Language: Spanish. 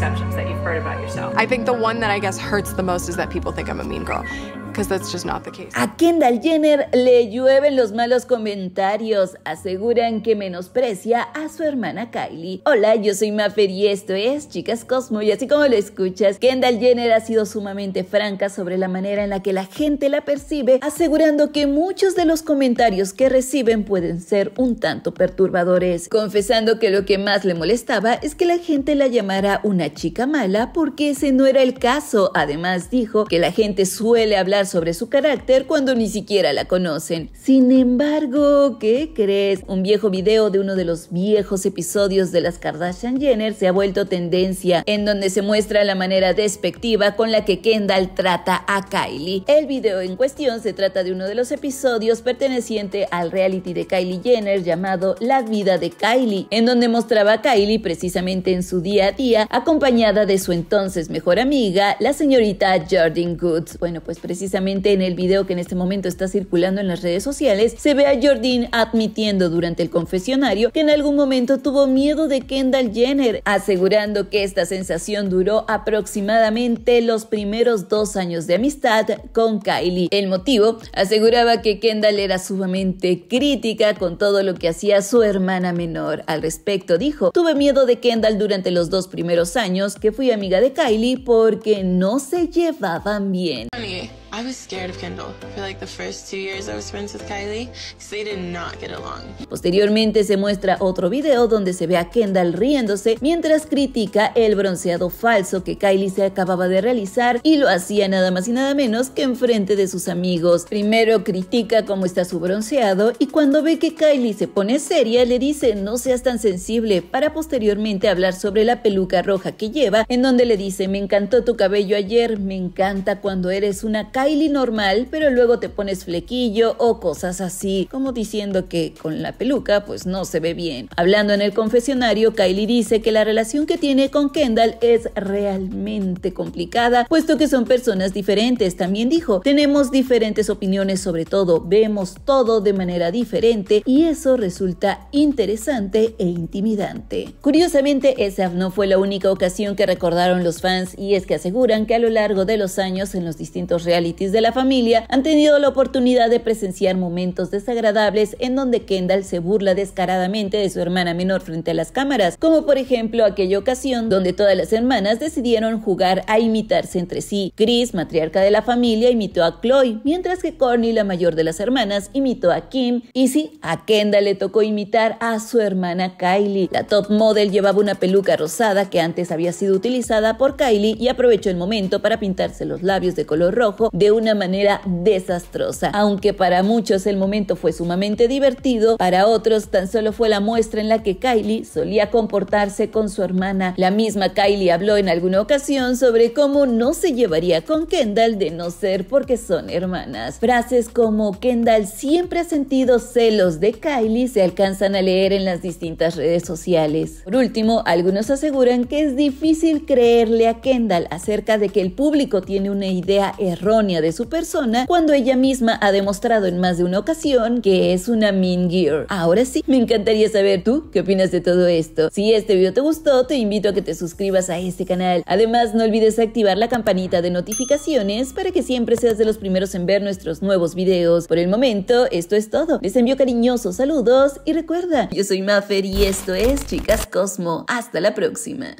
misconceptions that you've heard about yourself? I think the one that I guess hurts the most is that people think I'm a mean girl. That's A Kendall Jenner le llueven los malos comentarios. Aseguran que menosprecia a su hermana Kylie. Hola, yo soy Maffer y esto es Chicas Cosmo. Y así como lo escuchas, Kendall Jenner ha sido sumamente franca sobre la manera en la que la gente la percibe, asegurando que muchos de los comentarios que reciben pueden ser un tanto perturbadores. Confesando que lo que más le molestaba es que la gente la llamara una chica mala porque ese no era el caso. Además dijo que la gente suele hablar sobre su carácter cuando ni siquiera la conocen. Sin embargo, ¿qué crees? Un viejo video de uno de los viejos episodios de las Kardashian Jenner se ha vuelto tendencia, en donde se muestra la manera despectiva con la que Kendall trata a Kylie. El video en cuestión se trata de uno de los episodios perteneciente al reality de Kylie Jenner llamado La vida de Kylie, en donde mostraba a Kylie precisamente en su día a día, acompañada de su entonces mejor amiga, la señorita Jordan Goods. Bueno, pues precisamente precisamente en el video que en este momento está circulando en las redes sociales, se ve a Jordyn admitiendo durante el confesionario que en algún momento tuvo miedo de Kendall Jenner, asegurando que esta sensación duró aproximadamente los primeros dos años de amistad con Kylie. El motivo aseguraba que Kendall era sumamente crítica con todo lo que hacía su hermana menor. Al respecto dijo, tuve miedo de Kendall durante los dos primeros años que fui amiga de Kylie porque no se llevaban bien. I was scared of Kendall like the first years Kylie they did not Posteriormente se muestra otro video donde se ve a Kendall riéndose mientras critica el bronceado falso que Kylie se acababa de realizar y lo hacía nada más y nada menos que enfrente de sus amigos. Primero critica cómo está su bronceado y cuando ve que Kylie se pone seria le dice no seas tan sensible para posteriormente hablar sobre la peluca roja que lleva en donde le dice me encantó tu cabello ayer, me encanta cuando eres una cara. Kylie normal, pero luego te pones flequillo o cosas así, como diciendo que con la peluca pues no se ve bien. Hablando en el confesionario, Kylie dice que la relación que tiene con Kendall es realmente complicada, puesto que son personas diferentes. También dijo, tenemos diferentes opiniones sobre todo, vemos todo de manera diferente y eso resulta interesante e intimidante. Curiosamente, esa no fue la única ocasión que recordaron los fans y es que aseguran que a lo largo de los años en los distintos reality de la familia han tenido la oportunidad de presenciar momentos desagradables en donde Kendall se burla descaradamente de su hermana menor frente a las cámaras, como por ejemplo aquella ocasión donde todas las hermanas decidieron jugar a imitarse entre sí. Chris, matriarca de la familia, imitó a Chloe, mientras que Corny, la mayor de las hermanas, imitó a Kim. Y sí, a Kendall le tocó imitar a su hermana Kylie. La top model llevaba una peluca rosada que antes había sido utilizada por Kylie y aprovechó el momento para pintarse los labios de color rojo de una manera desastrosa. Aunque para muchos el momento fue sumamente divertido, para otros tan solo fue la muestra en la que Kylie solía comportarse con su hermana. La misma Kylie habló en alguna ocasión sobre cómo no se llevaría con Kendall de no ser porque son hermanas. Frases como Kendall siempre ha sentido celos de Kylie se alcanzan a leer en las distintas redes sociales. Por último, algunos aseguran que es difícil creerle a Kendall acerca de que el público tiene una idea errónea de su persona cuando ella misma ha demostrado en más de una ocasión que es una mean Gear. Ahora sí, me encantaría saber tú qué opinas de todo esto. Si este video te gustó, te invito a que te suscribas a este canal. Además, no olvides activar la campanita de notificaciones para que siempre seas de los primeros en ver nuestros nuevos videos. Por el momento, esto es todo. Les envío cariñosos saludos y recuerda, yo soy Maffer y esto es Chicas Cosmo. Hasta la próxima.